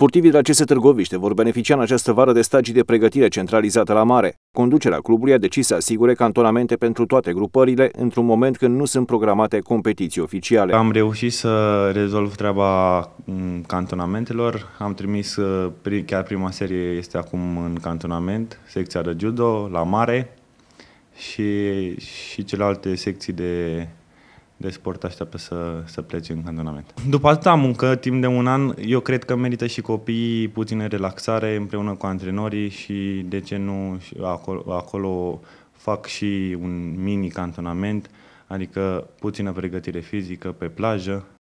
Sportivii de la CS Târgoviște vor beneficia în această vară de stagii de pregătire centralizată la mare. Conducerea clubului a decis să asigure cantonamente pentru toate grupările într-un moment când nu sunt programate competiții oficiale. Am reușit să rezolv treaba mm, cantonamentelor. Am trimis, uh, chiar prima serie este acum în cantonament, secția de judo, la mare și, și celelalte secții de de sport așteaptă să, să plece în cantonament. După atâta muncă, timp de un an, eu cred că merită și copiii puțină relaxare împreună cu antrenorii și de ce nu acolo, acolo fac și un mini cantonament, adică puțină pregătire fizică pe plajă,